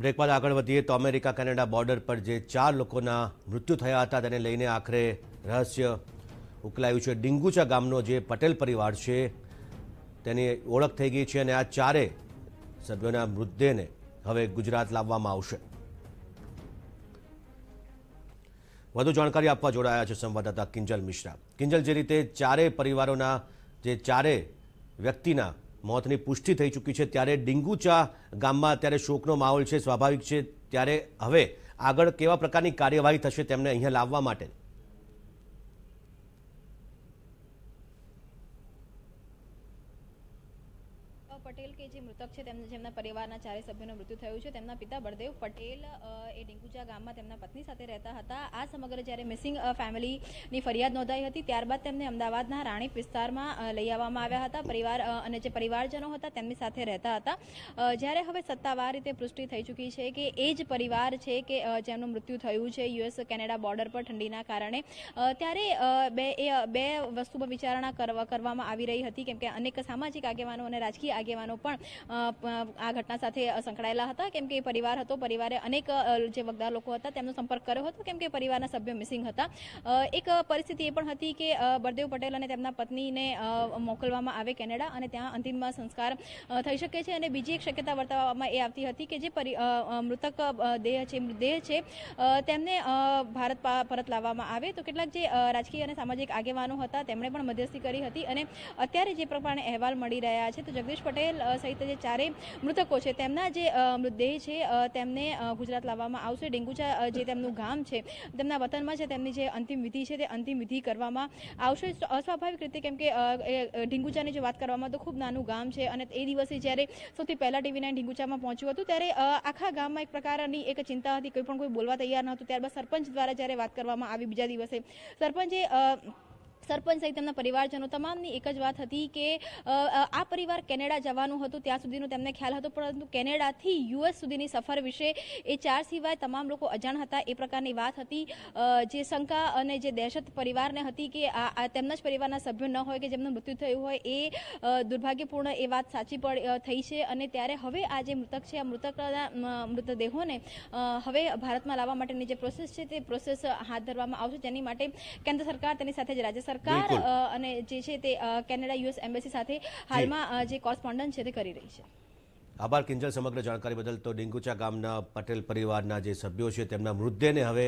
break બાદ આગળ વધીએ તો અમેરિકા કેનેડા બોર્ડર પર જે ચાર લોકોના મૃત્યુ થયા હતા તેને લઈને આખરે રહસ્ય ઉકલાયું છે ડિંગુચા ગામનો જે પટેલ પરિવાર છે તેની ઓળખ થઈ ગઈ છે અને આ ચારે સભ્યોના મૃતદેહને હવે ગુજરાત લાવવામાં આવશે વધુ જાણકારી આપવા જોડાયા છે સંવાદદાતા કિંજલ મિશ્રા કિંજલ જે રીતે ચારે પરિવારોના જે ચારે વ્યક્તિના મોતની પુષ્ટિ થઈ ચૂકી છે ત્યારે ડિંગુચા ગામમાં અત્યારે શોકનો માહોલ છે સ્વાભાવિક છે ત્યારે હવે આગળ કેવા પ્રકારની કાર્યવાહી થશે તેમને અહીંયા લાવવા માટે પટેલ કે જે મૃતક છે તેમને જેમના પરિવારના ચારે સભ્યોનું મૃત્યુ થયું છે તેમના પિતા બળદેવ પટેલ એ ડિંગુજા ગામમાં તેમના પત્ની સાથે રહેતા હતા આ સમગ્ર જ્યારે મિસિંગ ફેમિલીની ફરિયાદ નોંધાઈ હતી ત્યારબાદ તેમને અમદાવાદના રાણીપ વિસ્તારમાં લઈ આવવામાં આવ્યા હતા પરિવાર અને જે પરિવારજનો હતા તેમની સાથે રહેતા હતા જ્યારે હવે સત્તાવાર રીતે પુષ્ટિ થઈ ચૂકી છે કે એ જ પરિવાર છે કે જેમનું મૃત્યુ થયું છે યુએસ કેનેડા બોર્ડર પર ઠંડીના કારણે ત્યારે બે એ બે વસ્તુ પર વિચારણા કરવામાં આવી રહી હતી કેમ કે અનેક સામાજિક આગેવાનો અને રાજકીય આગેવાનો પણ આ ઘટના સાથે સંકળાયેલા હતા કેમ કે પરિવાર હતો પરિવારે અનેક જે વગદાર લોકો હતા તેમનો સંપર્ક કર્યો હતો કેમ કે પરિવારના સભ્યો મિસિંગ હતા એક પરિસ્થિતિ એ પણ હતી કે બળદેવ પટેલ અને તેમના પત્નીને મોકલવામાં આવે કેનેડા અને ત્યાં અંતિમમાં સંસ્કાર થઈ શકે છે અને બીજી એક શક્યતા વર્તાવવામાં એ આવતી હતી કે જે મૃતક દેહ છે મૃતદેહ છે તેમને ભારત પરત લાવવામાં આવે તો કેટલાક જે રાજકીય અને સામાજિક આગેવાનો હતા તેમણે પણ મધ્યસ્થી કરી હતી અને અત્યારે જે પ્રમાણે અહેવાલ મળી રહ્યા છે તો જગદીશ પટેલ સહિત જે ચારેય મૃતકો છે તેમના જે મૃતદેહ છે તેમને ગુજરાત લાવવામાં આવશે ડેંગુચા જે તેમનું ગામ છે તેમના વતનમાં છે તેમની જે અંતિમ વિધિ છે તે અંતિમ વિધિ કરવામાં આવશે અસ્વાભાવિક રીતે કેમ કે ઢીંગુચાની જે વાત કરવામાં તો ખૂબ નાનું ગામ છે અને એ દિવસે જ્યારે સૌથી પહેલાં ટીવી નાઇન ઢીંગુચામાં પહોંચ્યું હતું ત્યારે આખા ગામમાં એક પ્રકારની એક ચિંતા હતી કોઈ પણ કોઈ બોલવા તૈયાર નહોતું ત્યારબાદ સરપંચ દ્વારા જ્યારે વાત કરવામાં આવી બીજા દિવસે સરપંચે સરપંચ સહિત તેમના પરિવારજનો તમામની એક જ વાત હતી કે આ પરિવાર કેનેડા જવાનું હતું ત્યાં સુધીનો તેમને ખ્યાલ હતો પરંતુ કેનેડાથી યુએસ સુધીની સફર વિશે એ ચાર સિવાય તમામ લોકો અજાણ હતા એ પ્રકારની વાત હતી જે શંકા અને જે દહેશત પરિવારને હતી કે આ તેમના જ પરિવારના સભ્યો ન હોય કે જેમનું મૃત્યુ થયું હોય એ દુર્ભાગ્યપૂર્ણ એ વાત સાચી થઈ છે અને ત્યારે હવે આ જે મૃતક છે આ મૃતકના મૃતદેહોને હવે ભારતમાં લાવવા માટેની જે પ્રોસેસ છે તે પ્રોસેસ હાથ ધરવામાં આવશે જેની માટે કેન્દ્ર સરકાર તેની સાથે જ રાજ્ય સરકાર અને જે છે તે કેનેડા યુએસ એમ્બેસી સાથે હાલમાં જે કોરસ્પોન્ડન્ટ છે તે કરી રહી છે આભાર કિંજલ સમગ્ર જાણકારી બદલ તો ડિંગુચા ગામના પટેલ પરિવારના જે સભ્યો છે તેમના મૃતદેહને હવે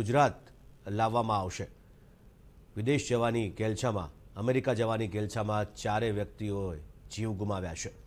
ગુજરાત લાવવામાં આવશે વિદેશ જવાની ગેલછામાં અમેરિકા જવાની ગેલછામાં ચારે વ્યક્તિઓએ જીવ ગુમાવ્યા છે